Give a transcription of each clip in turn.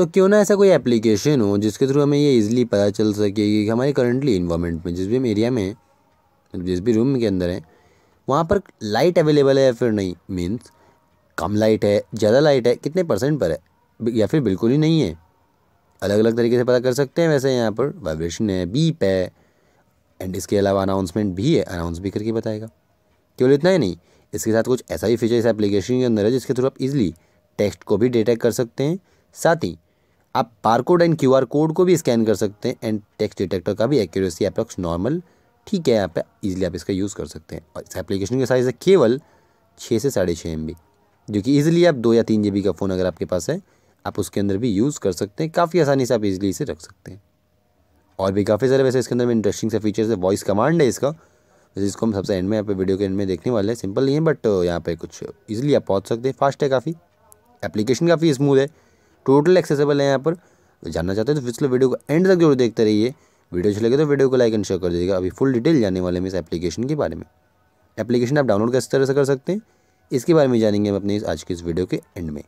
तो क्यों ना ऐसा कोई एप्लीकेशन हो जिसके थ्रू हमें ये ईज़िली पता चल सके कि हमारे करंटली इन्वामेंट में जिस भी एरिया में मतलब जिस भी रूम के अंदर है वहाँ पर लाइट अवेलेबल है या फिर नहीं मीन्स कम लाइट है ज़्यादा लाइट है कितने परसेंट पर है या फिर बिल्कुल ही नहीं है अलग अलग तरीके से पता कर सकते हैं वैसे यहाँ पर वाइब्रेशन है बीप है एंड इसके अलावा अनाउंसमेंट भी है अनाउंस भी करके बताएगा केवल इतना ही नहीं इसके साथ कुछ ऐसा ही फीचर इस एप्लीकेशन के अंदर है जिसके थ्रू आप इजीली टेक्स्ट को भी डिटेक्ट कर सकते हैं साथ ही आप बारकोड एंड क्यूआर कोड को भी स्कैन कर सकते हैं एंड टेक्स्ट डिटेक्टर का भी एक्यूरेसी अप्रॉक्स नॉर्मल ठीक है यहाँ पे इजीली आप इसका यूज़ कर सकते हैं और इस एप्लीकेशन के साइज़ है केवल छः से साढ़े छः एम जो कि ईजिली आप दो या तीन जी का फ़ोन अगर आपके पास है आप उसके अंदर भी यूज़ कर सकते हैं काफ़ी आसानी से आप इजिली इसे रख सकते हैं और भी काफ़ी सारे वैसे इसके अंदर में इंटरेस्टिंग से फीचर्स है वॉइस कमांड है इसका जिसको हम सबसे एंड में यहाँ पे वीडियो के एंड में देखने वाले हैं सिंपल नहीं है बट यहाँ पे कुछ इजीली आप पहुँच सकते हैं फास्ट है काफ़ी एप्लीकेशन काफ़ी स्मूथ है टोटल एक्सेसिबल है यहाँ पर जानना चाहते हैं तो पिछले वीडियो को एंड तक जरूर देखते रहिए वीडियो अच्छी लगे तो वीडियो को लाइक एंड शेयर कर दीजिएगा अभी फुल डिटेल जानने वाले हैं इस एप्लीकेशन के बारे में एप्लीकेशन आप डाउनलोड किस तरह से कर सकते हैं इसके बारे में जानेंगे हम अपने इस आज के इस वीडियो के एंड में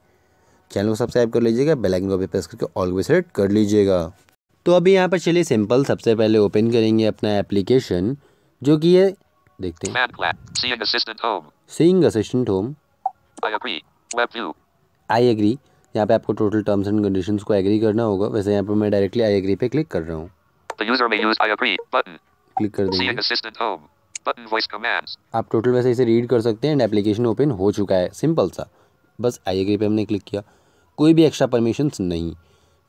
चैनल को सब्सक्राइब कर लीजिएगा बेल आइकन को भी प्रेस करके ऑल को सेलेक्ट कर लीजिएगा तो अभी यहाँ पर चलिए सिंपल सबसे पहले ओपन करेंगे अपना एप्लीकेशन जो कि ये देखते हैं seeing assistant home I agree यहाँ पे आपको टोटल टर्म्स एंड कंडीशन को एग्री करना होगा वैसे यहाँ पर मैं डायरेक्टली आई एग्री पे क्लिक कर रहा हूँ क्लिक कर देंगे आप टोटल वैसे इसे रीड कर सकते हैं एंड एप्लीकेशन ओपन हो चुका है सिंपल सा बस आई एग्री पे हमने क्लिक किया कोई भी एक्स्ट्रा परमिशन नहीं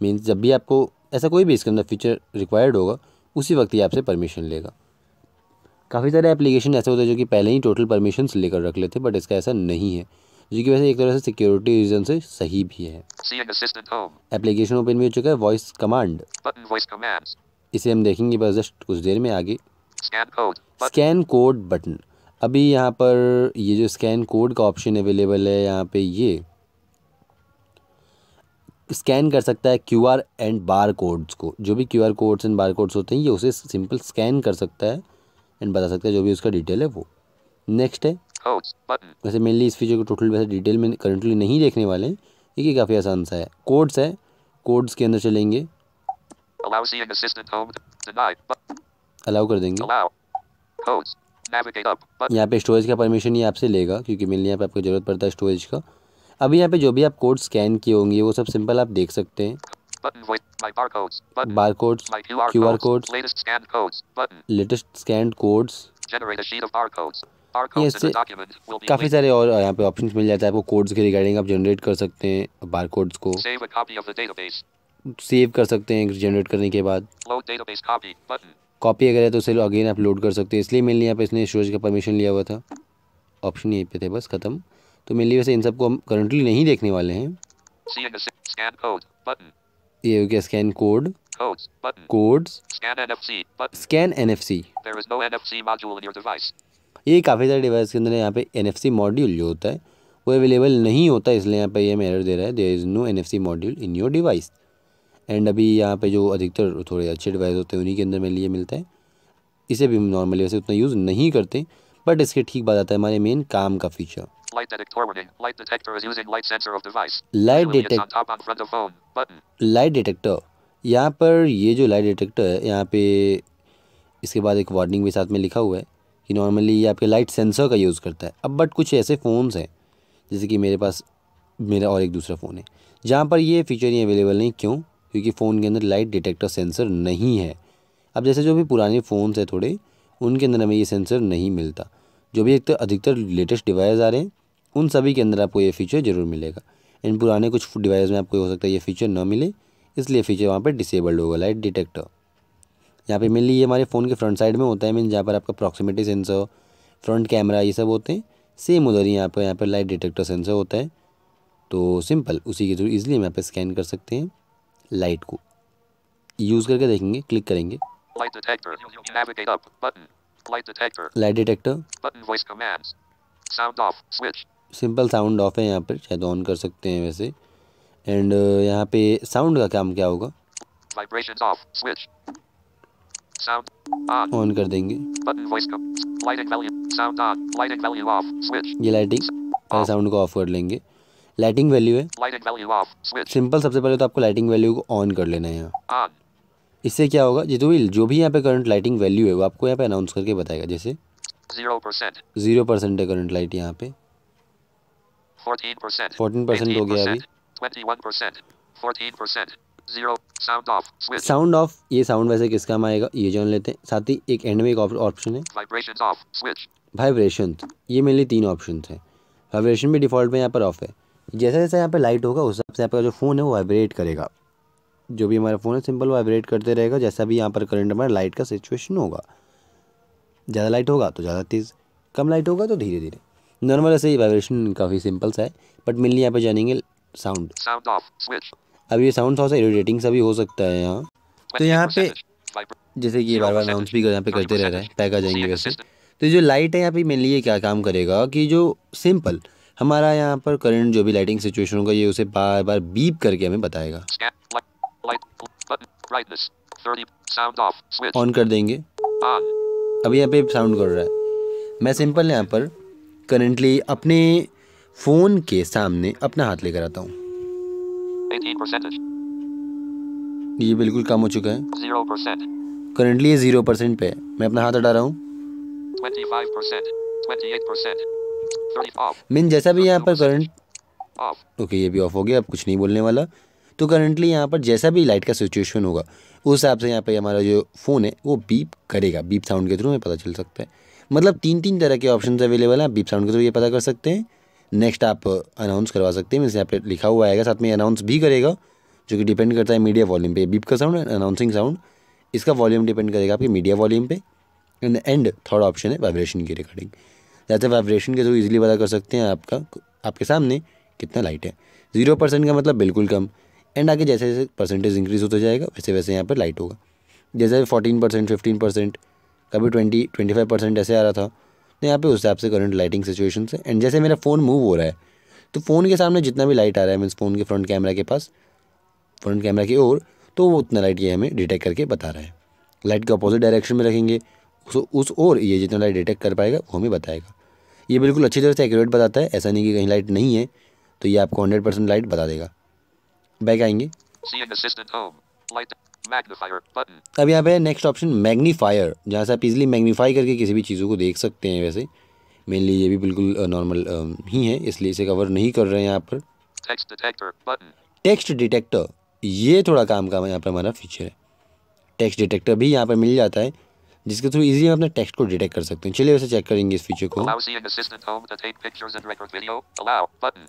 मीन्स जब भी आपको ऐसा कोई भी इसके अंदर फीचर रिक्वायर्ड होगा उसी वक्त ही आपसे परमिशन लेगा काफ़ी सारे एप्लीकेशन ऐसे होते हैं जो कि पहले ही टोटल परमिशन लेकर रख लेते बट इसका ऐसा नहीं है जो कि वैसे एक तरह से सिक्योरिटी रीजन से सही भी है एप्लीकेशन ओपन भी हो चुका है वॉइस कमांड इसे हम देखेंगे बस जस्ट कुछ देर में आगे स्कैन कोड बटन अभी यहाँ पर ये जो स्कैन कोड का ऑप्शन अवेलेबल है यहाँ पे ये स्कैन कर सकता है Q R and bar codes को जो भी Q R codes and bar codes होते हैं ये उसे सिंपल स्कैन कर सकता है एंड बता सकता है जो भी उसका डिटेल है वो नेक्स्ट है वैसे मेनली इस फीचर को टोटल वैसे डिटेल में करंटली नहीं देखने वाले हैं ये काफ़ी आसान सा है कोड्स है कोड्स के अंदर चलेंगे अलाउ कर देंगे यहाँ पे स्टोरेज का परमिशन ये आपसे लेगा क्योंकि मेनली यहाँ पे आपको ज़रूरत पड़ता है स्टोरेज का अभी यहाँ पे जो भी आप कोड स्कैन किए होंगे वो सब सिंपल आप देख सकते हैं bar codes Q R codes latest scan codes ये इससे काफ़ी सारे और यहाँ पे ऑप्शन मिल जाता है आपको कोड्स के रिगार्डिंग आप जनरेट कर सकते हैं बार कोड्स को सेव कर सकते हैं जनरेट करने के बाद कॉपी अगर है तो उसे अगेन आप लोड कर सकते हैं इसलिए मेनली यहाँ पे इसने स्टोरेज का परमिशन लिया हुआ था ऑप्शन यहीं पे थे बस ख़त्म तो मेनली वैसे इन सब को हम करंटली नहीं देखने वाले हैं ये हो गया scan code codes scan NFC F C ये काफ़ी सारे डिवाइस के अंदर यहाँ पे एन मॉड्यूल जो होता है वो अवेलेबल नहीं होता इसलिए यहाँ पे ये एरर दे रहा है there is no N module in your device and अभी यहाँ पे जो अधिकतर थोड़े अच्छे डिवाइस होते हैं उन्हीं के अंदर मेरे लिए मिलता है इसे भी नॉर्मली वैसे उतना यूज़ नहीं करते बट इसके ठीक बात आता है हमारे मेन काम का feature light detector light detector यहाँ पर ये जो लाइट डिटेक्टर है यहाँ पे इसके बाद एक वार्निंग भी साथ में लिखा हुआ है कि नॉर्मली ये आपके लाइट सेंसर का यूज़ करता है अब बट कुछ ऐसे फ़ोन्स हैं जैसे कि मेरे पास मेरा और एक दूसरा फ़ोन है जहाँ पर ये फीचर ही अवेलेबल नहीं क्यों क्योंकि फ़ोन के अंदर लाइट डिटेक्टर सेंसर नहीं है अब जैसे जो भी पुराने फ़ोनस हैं थोड़े उनके अंदर हमें ये सेंसर नहीं मिलता जो भी एक तो अधिकतर लेटेस्ट डिवाइस आ रहे हैं उन सभी के अंदर आपको ये फीचर ज़रूर मिलेगा इन पुराने कुछ डिवाइस में आपको हो सकता है ये फीचर ना मिले इसलिए फीचर वहाँ पर डिसेबल्ड होगा लाइट डिटेक्टर यहाँ पे मेनली ये हमारे फ़ोन के फ्रंट साइड में होता है मीन जहाँ पर आपका प्रॉक्सिमिटी सेंसर फ्रंट कैमरा ये सब होते हैं सेम उधर ही यहाँ पर यहाँ पर लाइट डिटेक्टर सेंसर होता है तो सिंपल उसी के थ्रू इजिली हम यहाँ पर स्कैन कर सकते हैं लाइट को यूज़ करके देखेंगे क्लिक करेंगे light detector simple sound off है यहाँ पर शायद ऑन कर सकते हैं वैसे एंड uh, यहाँ पे साउंड का काम क्या होगा Sound ऑन कर देंगे ये लाइटिंग पहले साउंड को ऑफ कर लेंगे लाइटिंग वैल्यू है सिंपल सबसे पहले तो आपको लाइटिंग वैल्यू को ऑन कर लेना है यहाँ इससे क्या होगा जितु भी जो भी यहाँ पे करंट लाइटिंग वैल्यू है वो आपको यहाँ पे अनाउंस करके बताएगा जैसे जीरो परसेंट है करंट लाइट यहाँ पे फोर्टीन परसेंट हो गया अभी साउंड ऑफ साउंड ऑफ ये साउंड वैसे किस काम आएगा ये जान लेते हैं साथ ही एक एंड में एक ऑप्शन है वाइब्रेशन ऑफ स्विच वाइब्रेशन ये तीन ऑप्शन है वाइब्रेशन भी डिफ़ॉल्ट में यहाँ पर ऑफ है जैसे जैसे यहाँ पर लाइट होगा उस हिसाब से आपका जो फ़ोन है वो वाइब्रेट करेगा जो भी हमारा फ़ोन है सिंपल वाइब्रेट करते रहेगा जैसा भी यहाँ पर करंट हमारा लाइट का सिचुएशन होगा ज़्यादा लाइट होगा तो ज़्यादा तेज़ कम लाइट होगा तो धीरे धीरे नॉर्मल ऐसे वाइब्रेशन काफ़ी सिंपल सा है बट मेनली यहाँ पर जानेंगे साउंड साउंड ऑफ स्विच अब ये साउंड थोड़ा सा इरिटेटिंग सा भी हो सकता है यहाँ तो यहाँ पे जैसे कि बार बार अनाउंस भी यहाँ पे करते रह रहे हैं पैक आ जाएंगे वैसे तो जो लाइट है यहाँ पे मेन लिए क्या काम करेगा कि जो सिंपल हमारा यहाँ पर करंट जो भी लाइटिंग सिचुएशन होगा ये उसे बार बार बीप करके हमें बताएगा ऑन कर देंगे ah. अभी यहाँ पे साउंड कर रहा है मैं सिंपल यहाँ पर करेंटली अपने फ़ोन के सामने अपना हाथ लेकर आता हूँ 18 ये बिल्कुल कम हो चुका है जीरो परसेंट करंटली ये जीरो परसेंट पे मैं अपना हाथ हटा रहा हूँ मीन जैसा भी यहाँ पर करंट ओके ये भी ऑफ हो गया अब कुछ नहीं बोलने वाला तो करंटली यहाँ पर जैसा भी लाइट का सिचुएशन होगा उस हिसाब से यहाँ पर हमारा जो फ़ोन है वो बीप करेगा बीप साउंड के थ्रू हमें पता चल सकता है मतलब तीन तीन तरह के ऑप्शन अवेलेबल हैं आप बीप साउंड के थ्रू ये पता कर सकते हैं नेक्स्ट आप अनाउंस uh, करवा सकते हैं मीन यहाँ पे लिखा हुआ आएगा साथ में अनाउंस भी करेगा जो कि डिपेंड करता है मीडिया वॉल्यूम पे बीप का साउंड एंड अनाउंसिंग साउंड इसका वॉल्यूम डिपेंड करेगा आपके मीडिया वॉल्यूम पे एंड एंड थर्ड ऑप्शन है वाइब्रेशन की रिकॉर्डिंग जैसे वाइब्रेशन के थ्रू इजीली पता कर सकते हैं आपका आपके सामने कितना लाइट है जीरो परसेंट का मतलब बिल्कुल कम एंड आगे जैसे जैसे परसेंटेज इंक्रीज होता जाएगा वैसे वैसे यहाँ पर लाइट होगा जैसे फोर्टीन परसेंट फिफ्टीन परसेंट कभी ट्वेंटी ट्वेंटी फाइव परसेंट ऐसे आ रहा था तो यहाँ पे उस हिसाब से करंट लाइटिंग सिचुएशन से एंड जैसे मेरा फ़ोन मूव हो रहा है तो फ़ोन के सामने जितना भी लाइट आ रहा है मीन्स फ़ोन के फ्रंट कैमरा के पास फ्रंट कैमरा की ओर तो वो उतना लाइट ये हमें डिटेक्ट करके बता रहा है लाइट के अपोजिट डायरेक्शन में रखेंगे उस उस ओर ये जितना लाइट डिटेक्ट कर पाएगा वो हमें बताएगा ये बिल्कुल अच्छी तरह से एक्यूरेट बताता है ऐसा नहीं कि कहीं लाइट नहीं है तो ये आपको हंड्रेड परसेंट लाइट बता देगा बैक आएंगे अब यहाँ पे नेक्स्ट ऑप्शन मैग्नीफायर जहाँ से आप इजिली मैग्नीफाई करके किसी भी चीज़ों को देख सकते हैं वैसे मेनली ये भी बिल्कुल नॉर्मल ही है इसलिए इसे कवर नहीं कर रहे हैं यहाँ पर टेक्स्ट डिटेक्टर ये थोड़ा काम का यहाँ पर हमारा फीचर है टेक्स्ट डिटेक्टर भी यहाँ पर मिल जाता है जिसके थ्रू इजीली हम अपने टेक्स्ट को डिटेक्ट कर सकते हैं चलिए वैसे चेक करेंगे इस फीचर को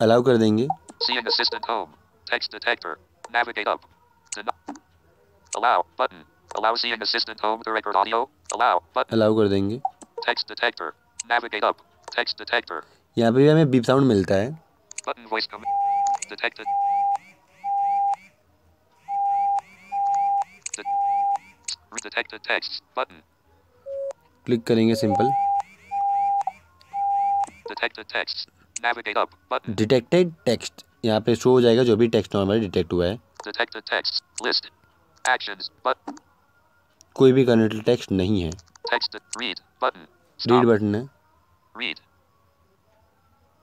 अलाउ कर देंगे Allow button. Allow seeing assistant home to record audio. Allow button. Allow कर देंगे. Text detector. Navigate up. Text detector. यहाँ पे भी हमें beep sound मिलता है. Button voice command. Detected. Detected text button. Click करेंगे simple. Detected text. Navigate up button. Detected text. यहाँ पे show हो जाएगा जो भी text नॉर्मल detect हुआ है Detected text list. Actions, but... कोई भी कनेक्टेड टेक्स्ट नहीं है text read button read button है रीड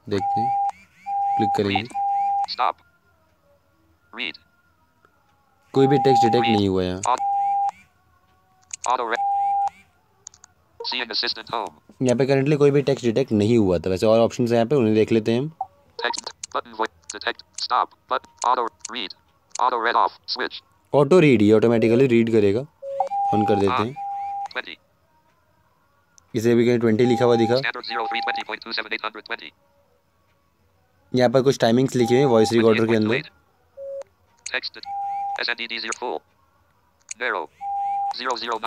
देखते हैं क्लिक करेंगे स्टॉप रीड कोई भी टेक्स्ट डिटेक्ट नहीं हुआ यहाँ यहाँ पे करेंटली कोई भी टेक्स्ट डिटेक्ट नहीं हुआ था वैसे और ऑप्शन है यहाँ पे उन्हें देख लेते हैं हम text button detect stop but auto read auto read off switch auto read ही ऑटोमेटिकली रीड करेगा ऑन कर देते हाँ। हैं इसे भी कहीं ट्वेंटी लिखा हुआ दिखा यहाँ पर कुछ टाइमिंग्स लिखे हुए वॉइस रिकॉर्डर के अंदर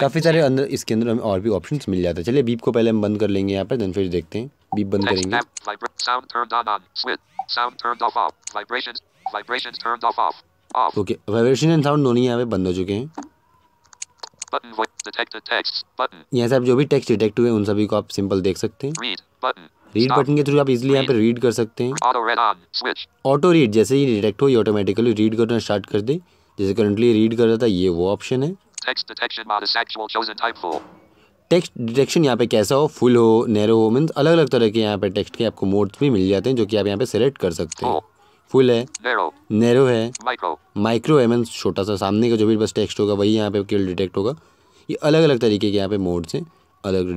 काफ़ी सारे अंदर इसके अंदर हमें और भी ऑप्शन मिल जाते हैं चलिए बीप को पहले हम बंद कर लेंगे यहाँ पर देन फिर देखते हैं बीप बंद करेंगे Sound turned off. Vibrations. Vibrations turned off off. Okay vibration and sound दोनों यहाँ पे बंद हो चुके हैं यहाँ से आप जो भी टेक्स्ट डिटेक्ट हुए उन सभी को आप सिंपल देख सकते हैं रीड बटन के थ्रू आप इजिली यहाँ पे रीड कर सकते हैं ऑटो रीड जैसे ही डिटेक्ट हो ये ऑटोमेटिकली रीड करना स्टार्ट कर दे जैसे करंटली रीड कर रहा था ये वो ऑप्शन है टेक्स्ट डिटेक्शन यहाँ पे कैसा हो फुल हो नैरो हो अलग अलग तरह के यहाँ पे टेक्स्ट के आपको मोड्स भी मिल जाते हैं जो कि आप यहाँ पे सेलेक्ट कर सकते हैं फुल है नैरो है माइक्रो है मैं छोटा सा सामने का जो भी बस टेक्स्ट होगा वही यहाँ पे केवल डिटेक्ट होगा ये अलग अलग तरीके के यहाँ पे मोड्स हैं अलग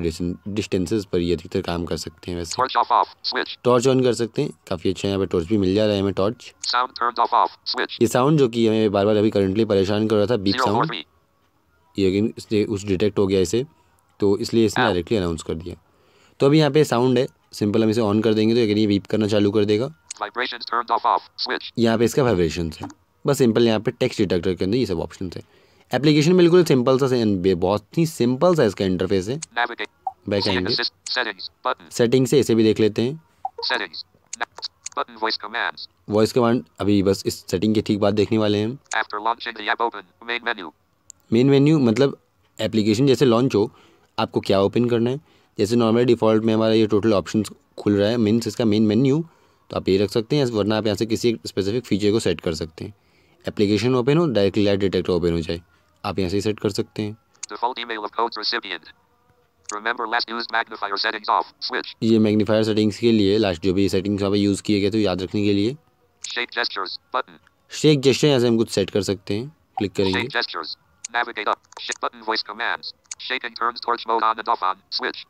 डिस्टेंसेस पर ये अधिकतर काम कर सकते हैं वैसे टॉर्च ऑन कर सकते हैं काफ़ी अच्छा यहाँ पे टॉर्च भी मिल जा रहा है हमें टॉर्च ये साउंड जो कि हमें बार बार अभी करंटली परेशान कर रहा था बीप साउंड ये इसलिए उस डिटेक्ट हो गया इसे तो इसलिए इसने डायरेक्टली अनाउंस कर दिया तो अभी यहाँ पे साउंड है सिंपल हम इसे ऑन कर देंगे तो अगर ये बीप करना चालू कर देगा यहाँ पे इसका वाइब्रेशन है बस सिंपल यहाँ पे टेक्स्ट डिटेक्टर के अंदर ये सब ऑप्शन है एप्लीकेशन बिल्कुल सिंपल सा बहुत ही सिंपल सा इसका इंटरफेस है बैक आएंगे सेटिंग से इसे भी देख लेते हैं वॉइस कमांड अभी बस इस सेटिंग के ठीक बाद देखने वाले हैं मेन मेन्यू मतलब एप्लीकेशन जैसे लॉन्च हो आपको क्या ओपन करना है जैसे नॉर्मल डिफ़ॉल्ट में हमारा ये टोटल ऑप्शन खुल रहा है मीन्स इसका मेन मेन्यू तो आप ये रख सकते हैं वरना आप यहाँ से किसी स्पेसिफिक फीचर को सेट कर सकते हैं एप्लीकेशन ओपन हो डायरेक्टली लाइट डिटेक्टर ओपन हो जाए आप यहाँ से सेट कर सकते हैं ये मैग्नीफायर सेटिंग्स के लिए लास्ट जो भी सेटिंग्स वहाँ पर यूज़ किए गए थे याद रखने के लिए शेक जेस्टर यहाँ से हम कुछ सेट कर सकते हैं क्लिक करेंगे Navigate up. Shift button voice commands. Shaking turns torch mode on on. and off Switch.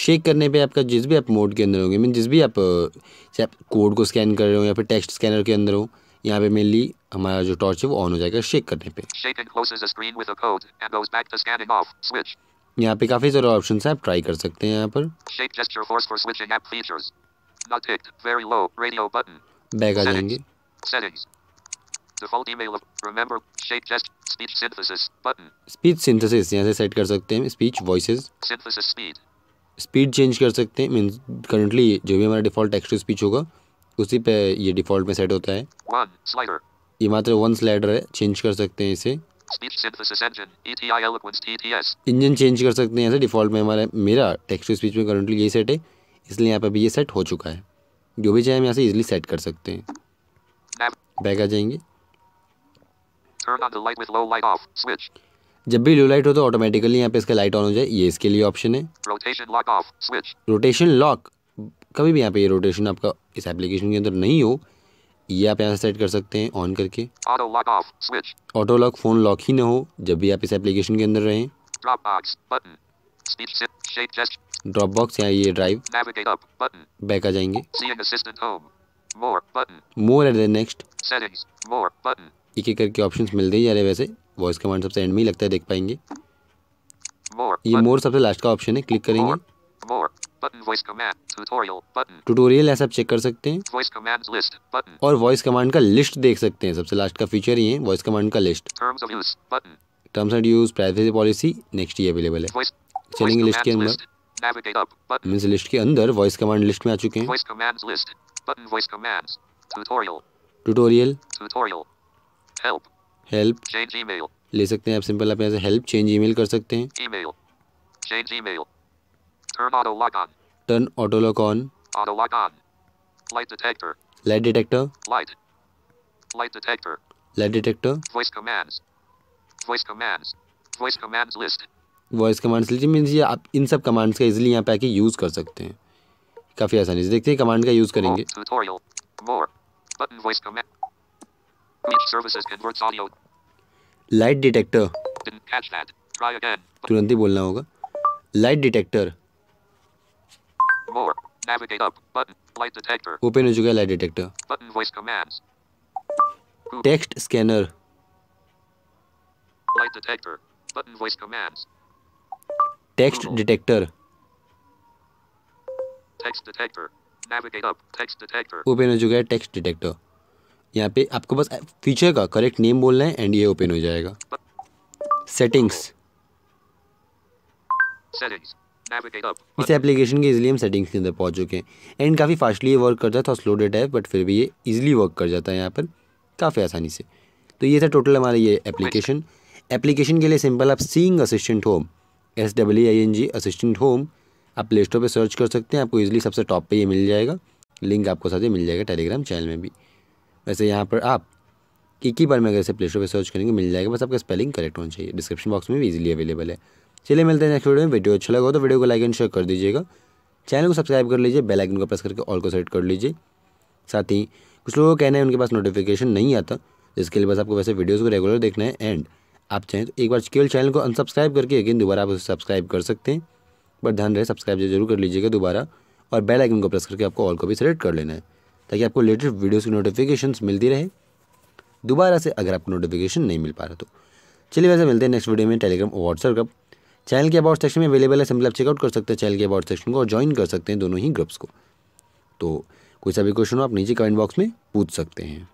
Shake करने पे आपका जिस भी आप मोड के अंदर होंगे मीन जिस भी आप चाहे uh, आप कोड को स्कैन कर रहे हो या फिर टेक्स्ट स्कैनर के अंदर हो यहाँ पे मेनली हमारा जो टॉर्च है वो ऑन हो जाएगा शेक करने पे यहाँ पे काफ़ी सारे ऑप्शन है आप ट्राई कर सकते हैं यहाँ पर बैक आ जाएंगे स्पीच सिंथेसिस यहाँ से सेट कर सकते हैं speech voices synthesis speed speed change कर सकते हैं मीन्स करंटली जो भी हमारा डिफ़ॉल्ट टेक्स्ट स्पीच होगा उसी पे ये डिफ़ॉल्ट में सेट होता है ये मात्र वन स्लाइडर है चेंज कर सकते हैं इसे इंजन चेंज e e कर सकते हैं ऐसे डिफ़ॉल्ट में हमारा मेरा टेक्स्ट टू स्पीच में करंटली यही सेट है इसलिए यहाँ पर भी ये सेट हो चुका है जो भी चाहे हम यहाँ से इजिली सेट कर सकते हैं बैक आ जाएंगे जब भी ब्लू लाइट हो तो ऑटोमेटिकली यहाँ पे इसका लाइट ऑन हो जाए ये इसके लिए ऑप्शन है रोटेशन लॉक कभी भी यहाँ पे ये रोटेशन आपका इस एप्लीकेशन के अंदर नहीं हो ये आप यहाँ सेट कर सकते हैं ऑन करके ऑटो लॉक फ़ोन लॉक ही ना हो जब भी आप इस एप्लीकेशन के अंदर रहें ड्रॉप बॉक्स या ये ड्राइव बैक आ जाएंगे मोर एट द नेक्स्ट एक एक करके ऑप्शंस मिलते ही जा रहे वैसे वॉइस कमांड सबसे एंड में ही लगता है देख पाएंगे more, ये मोर सबसे लास्ट का ऑप्शन है क्लिक करेंगे ट्यूटोरियल ऐसा आप चेक कर सकते हैं list, और वॉइस कमांड का लिस्ट देख सकते हैं सबसे लास्ट का फीचर ये है वॉइस कमांड का list terms and use privacy policy next ये अवेलेबल है चलेंगे लिस्ट के अंदर मीन्स लिस्ट के अंदर वॉइस कमांड लिस्ट में आ चुके हैं ट्यूटोरियल ट्यूटोरियल हेल्प हेल्प ले सकते हैं आप सिंपल आप यहाँ से हेल्प चेंज ईमेल कर सकते हैं turn auto lock on auto lock on light detector light detector light light detector light detector voice commands voice commands voice commands list voice commands list means ये आप इन सब commands का easily यहां पे आके यूज़ कर सकते हैं काफ़ी आसानी से देखते हैं कमांड का यूज़ करेंगे More. Button voice command. Reach services converts audio light detector तुरंत ही बोलना होगा लाइट डिटेक्टर ओपन हो चुका है light detector text scanner text detector open हो चुका है टेक्स्ट डिटेक्टर यहाँ पे आपको बस फीचर का करेक्ट नेम बोलना है एंड ये ओपन हो जाएगा सेटिंग्स इस एप्लीकेशन के इजिली हम सेटिंग्स के अंदर पहुँच चुके हैं एंड काफ़ी फास्टली ये वर्क करता था स्लो डेटा है बट फिर भी ये इजिली वर्क कर जाता है यहाँ पर काफ़ी आसानी से तो ये था टोटल हमारा ये एप्लीकेशन एप्लीकेशन के लिए सिंपल आप seeing assistant home S W I N G assistant home आप प्ले स्टोर पर सर्च कर सकते हैं आपको इजिली सबसे टॉप पर ये मिल जाएगा लिंक आपको साथ ही मिल जाएगा टेलीग्राम चैनल में भी वैसे यहाँ पर आप एक ही बार में अगर इसे प्ले स्टोर पर सर्च करेंगे मिल जाएगा बस आपका स्पेलिंग करेक्ट होना चाहिए डिस्क्रिप्शन बॉक्स में भी इजीली अवेलेबल है चलिए मिलते हैं नेक्स्ट वीडियो में वीडियो अच्छा लगा तो वीडियो को लाइक एंड शेयर कर दीजिएगा चैनल को सब्सक्राइब कर लीजिए बेल आइकन को प्रेस करके ऑल को सेलेक्ट कर लीजिए साथ ही कुछ लोगों का कहना है उनके पास नोटिफिकेशन नहीं आता जिसके लिए बस आपको वैसे वीडियोज़ को रेगुलर देखना है एंड आप चाहें तो एक बार केवल चैनल को अनसब्सक्राइब करके अगेन दोबारा आप उसे सब्सक्राइब कर सकते हैं बट ध्यान रहे सब्सक्राइब जरूर कर लीजिएगा दोबारा और बेल आइकन को प्रेस करके आपको ऑल को भी सेलेक्ट कर लेना है ताकि आपको लेटेस्ट वीडियोज़ की नोटिफिकेशन मिलती रहे दोबारा से अगर आपको नोटिफिकेशन नहीं मिल पा रहा तो चलिए वैसे मिलते हैं नेक्स्ट वीडियो में टेलीग्राम व्हाट्सएप का चैनल के अबाउट सेक्शन में अवेलेबल है सिंपल आप चेकआउट कर सकते हैं चैनल के अबाउट सेक्शन को और ज्वाइन कर सकते हैं दोनों ही ग्रुप्स को तो कोई सा भी क्वेश्चन हो आप नीचे कमेंट बॉक्स में पूछ सकते हैं